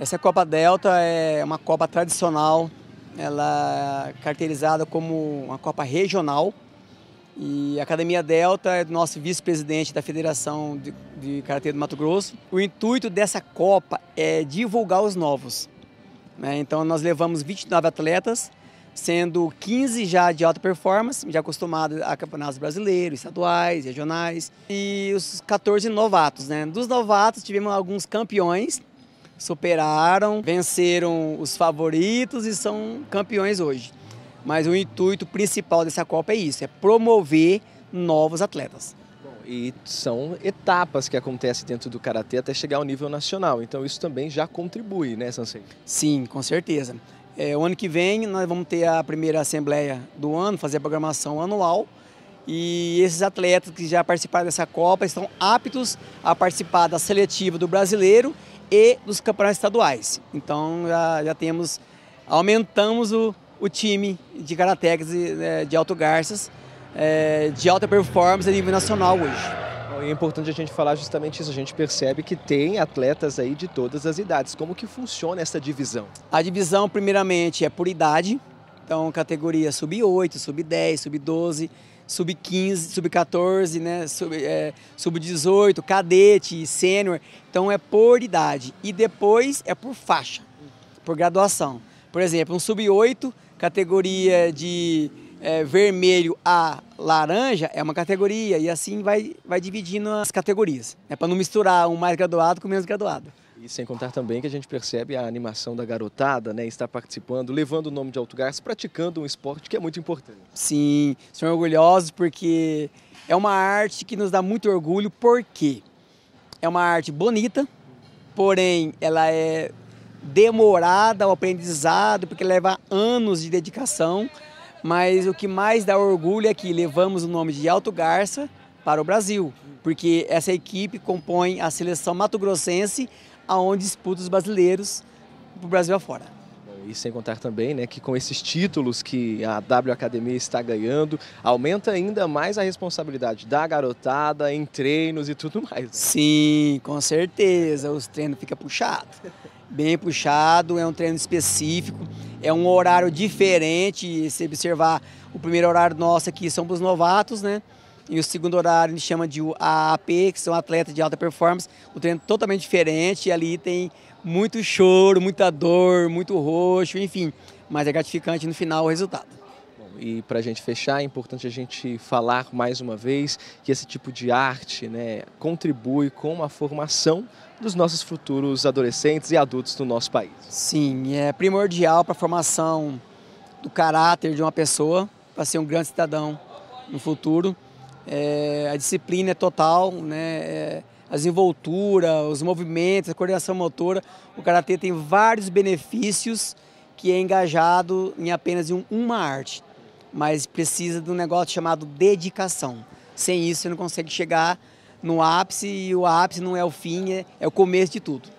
Essa Copa Delta é uma Copa tradicional, ela é caracterizada como uma Copa regional. E a Academia Delta é do nosso vice-presidente da Federação de, de Karatê do Mato Grosso. O intuito dessa Copa é divulgar os novos. Né? Então nós levamos 29 atletas, sendo 15 já de alta performance, já acostumados a campeonatos brasileiros, estaduais, regionais, e os 14 novatos. Né? Dos novatos tivemos alguns campeões superaram, venceram os favoritos e são campeões hoje. Mas o intuito principal dessa Copa é isso, é promover novos atletas. e são etapas que acontecem dentro do Karatê até chegar ao nível nacional. Então isso também já contribui, né, Sansei? Sim, com certeza. É, o ano que vem nós vamos ter a primeira assembleia do ano, fazer a programação anual. E esses atletas que já participaram dessa Copa estão aptos a participar da seletiva do brasileiro e dos campeonatos estaduais. Então já, já temos, aumentamos o, o time de karatecas de, é, de Alto Garças, é, de alta performance a nível nacional hoje. É importante a gente falar justamente isso. A gente percebe que tem atletas aí de todas as idades. Como que funciona essa divisão? A divisão, primeiramente, é por idade. Então, categoria sub-8, sub-10, sub-12, sub-15, sub-14, né, sub-18, é, sub cadete, sênior. Então é por idade. E depois é por faixa, por graduação. Por exemplo, um sub-8, categoria de é, vermelho a laranja é uma categoria e assim vai, vai dividindo as categorias. É né, para não misturar um mais graduado com menos graduado. E sem contar também que a gente percebe a animação da garotada, né? Está participando, levando o nome de Alto Garça, praticando um esporte que é muito importante. Sim, são orgulhosos porque é uma arte que nos dá muito orgulho, porque é uma arte bonita, porém ela é demorada ao aprendizado, porque leva anos de dedicação, mas o que mais dá orgulho é que levamos o nome de Alto Garça para o Brasil, porque essa equipe compõe a seleção mato-grossense, aonde disputa os brasileiros para o Brasil afora. E sem contar também né, que com esses títulos que a W Academia está ganhando, aumenta ainda mais a responsabilidade da garotada em treinos e tudo mais. Né? Sim, com certeza. Os treinos ficam puxados. Bem puxado, é um treino específico, é um horário diferente. Se observar, o primeiro horário nosso aqui são para os novatos, né? E o segundo horário a gente chama de AAP, que são atletas de alta performance. O treino é totalmente diferente. E ali tem muito choro, muita dor, muito roxo, enfim. Mas é gratificante no final o resultado. E para a gente fechar, é importante a gente falar mais uma vez que esse tipo de arte né, contribui com a formação dos nossos futuros adolescentes e adultos do nosso país. Sim, é primordial para a formação do caráter de uma pessoa, para ser um grande cidadão no futuro é, a disciplina é total, né? É, as envolturas, os movimentos, a coordenação motora. O karatê tem vários benefícios que é engajado em apenas um, uma arte, mas precisa de um negócio chamado dedicação. Sem isso, você não consegue chegar no ápice e o ápice não é o fim, é, é o começo de tudo.